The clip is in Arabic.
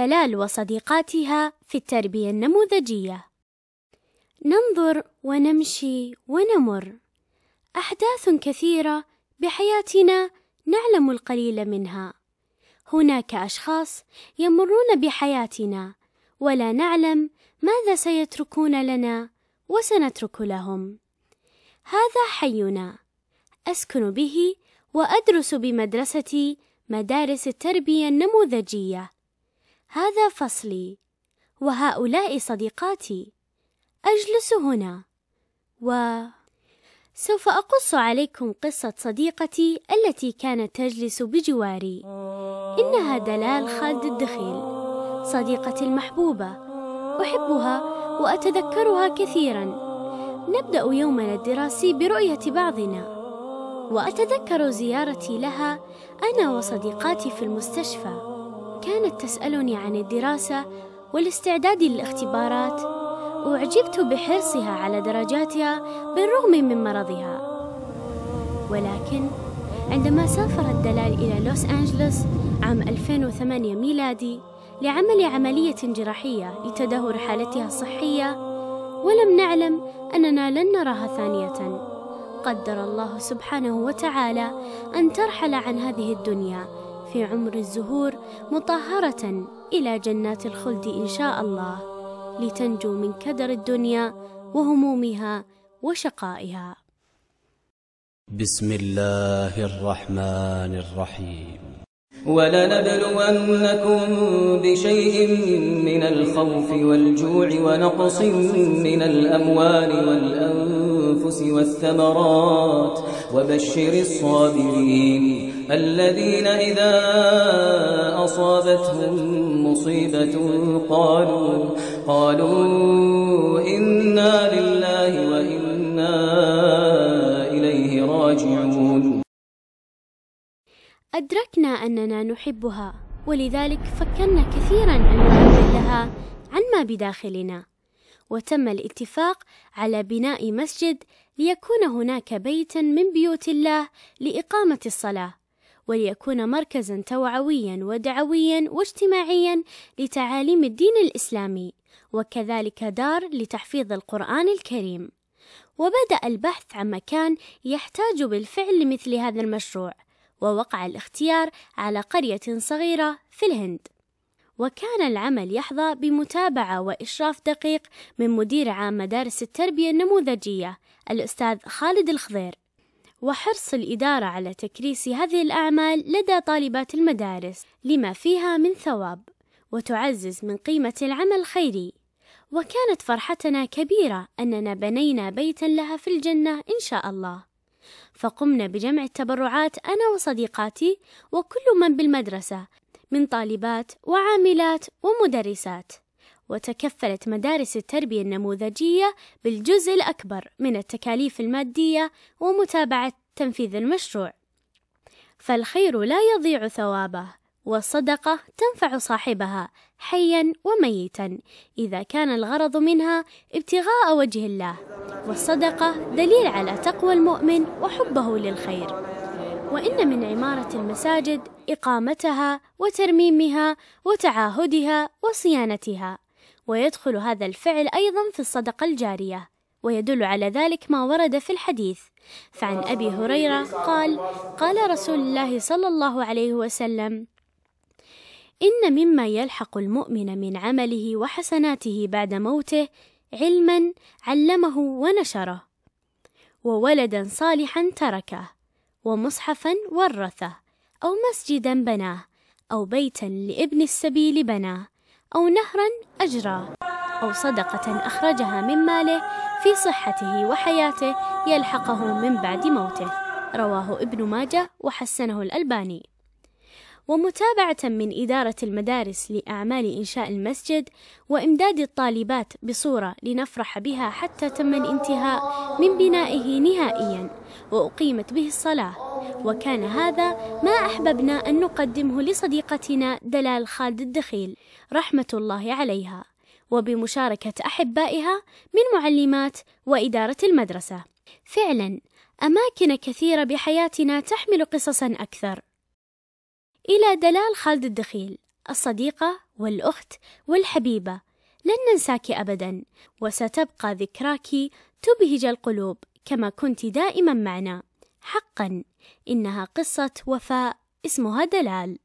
دلال وصديقاتها في التربية النموذجية ننظر ونمشي ونمر أحداث كثيرة بحياتنا نعلم القليل منها هناك أشخاص يمرون بحياتنا ولا نعلم ماذا سيتركون لنا وسنترك لهم هذا حينا أسكن به وأدرس بمدرستي مدارس التربية النموذجية هذا فصلي وهؤلاء صديقاتي أجلس هنا و سوف أقص عليكم قصة صديقتي التي كانت تجلس بجواري إنها دلال خالد الدخيل صديقتي المحبوبة أحبها وأتذكرها كثيرا نبدأ يومنا الدراسي برؤية بعضنا وأتذكر زيارتي لها أنا وصديقاتي في المستشفى كانت تسألني عن الدراسة والاستعداد للاختبارات وعجبت بحرصها على درجاتها بالرغم من مرضها ولكن عندما سافر الدلال إلى لوس أنجلوس عام 2008 ميلادي لعمل عملية جراحية لتدهور حالتها الصحية ولم نعلم أننا لن نراها ثانية قدر الله سبحانه وتعالى أن ترحل عن هذه الدنيا في عمر الزهور مطهرة إلى جنات الخلد إن شاء الله لتنجو من كدر الدنيا وهمومها وشقائها بسم الله الرحمن الرحيم ولنبلونكم بشيء من الخوف والجوع ونقص من الأموال والأنفس والثمرات وبشر الصابرين الذين إذا أصابتهم مصيبة قالوا قالوا إنا لله وإنا إليه راجعون أدركنا أننا نحبها ولذلك فكرنا كثيرا أن لها عن ما بداخلنا وتم الاتفاق على بناء مسجد ليكون هناك بيتا من بيوت الله لإقامة الصلاة وليكون مركزا توعويا ودعويا واجتماعيا لتعاليم الدين الإسلامي وكذلك دار لتحفيظ القرآن الكريم وبدأ البحث عن مكان يحتاج بالفعل لمثل هذا المشروع ووقع الاختيار على قرية صغيرة في الهند وكان العمل يحظى بمتابعة وإشراف دقيق من مدير عام مدارس التربية النموذجية الأستاذ خالد الخضير وحرص الإدارة على تكريس هذه الأعمال لدى طالبات المدارس لما فيها من ثواب وتعزز من قيمة العمل الخيري وكانت فرحتنا كبيرة أننا بنينا بيتا لها في الجنة إن شاء الله فقمنا بجمع التبرعات أنا وصديقاتي وكل من بالمدرسة من طالبات وعاملات ومدرسات وتكفلت مدارس التربية النموذجية بالجزء الأكبر من التكاليف المادية ومتابعة تنفيذ المشروع فالخير لا يضيع ثوابه والصدقة تنفع صاحبها حيا وميتا إذا كان الغرض منها ابتغاء وجه الله والصدقة دليل على تقوى المؤمن وحبه للخير وإن من عمارة المساجد إقامتها وترميمها وتعاهدها وصيانتها ويدخل هذا الفعل أيضا في الصدقة الجارية ويدل على ذلك ما ورد في الحديث فعن أبي هريرة قال قال رسول الله صلى الله عليه وسلم إن مما يلحق المؤمن من عمله وحسناته بعد موته علما علمه ونشره وولدا صالحا تركه ومصحفا ورثه أو مسجدا بناه أو بيتا لابن السبيل بناه أو نهرا أجراه أو صدقة أخرجها من ماله في صحته وحياته يلحقه من بعد موته رواه ابن ماجه وحسنه الألباني ومتابعة من إدارة المدارس لأعمال إنشاء المسجد وإمداد الطالبات بصورة لنفرح بها حتى تم الانتهاء من بنائه نهائيا وأقيمت به الصلاة وكان هذا ما أحببنا أن نقدمه لصديقتنا دلال خالد الدخيل رحمة الله عليها وبمشاركة أحبائها من معلمات وإدارة المدرسة فعلا أماكن كثيرة بحياتنا تحمل قصصا أكثر إلى دلال خالد الدخيل الصديقة والأخت والحبيبة لن ننساك أبدا وستبقى ذكراك تبهج القلوب كما كنت دائما معنا حقا إنها قصة وفاء اسمها دلال